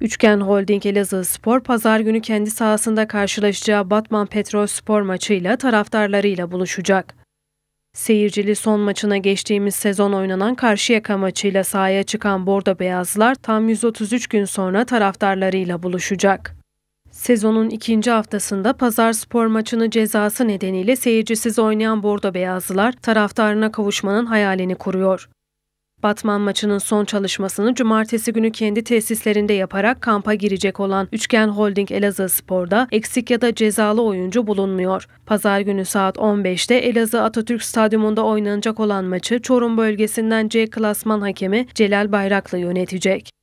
Üçgen Holding Elazığ Spor pazar günü kendi sahasında karşılaşacağı Batman Petrol Spor maçıyla taraftarlarıyla buluşacak. Seyircili son maçına geçtiğimiz sezon oynanan Karşıyaka maçıyla sahaya çıkan Bordo Beyazlar tam 133 gün sonra taraftarlarıyla buluşacak. Sezonun ikinci haftasında pazar spor maçını cezası nedeniyle seyircisiz oynayan Bordo Beyazlılar taraftarına kavuşmanın hayalini kuruyor. Batman maçının son çalışmasını cumartesi günü kendi tesislerinde yaparak kampa girecek olan Üçgen Holding Elazığ Spor'da eksik ya da cezalı oyuncu bulunmuyor. Pazar günü saat 15'te Elazığ Atatürk Stadyumunda oynanacak olan maçı Çorum bölgesinden C klasman hakemi Celal Bayrak'la yönetecek.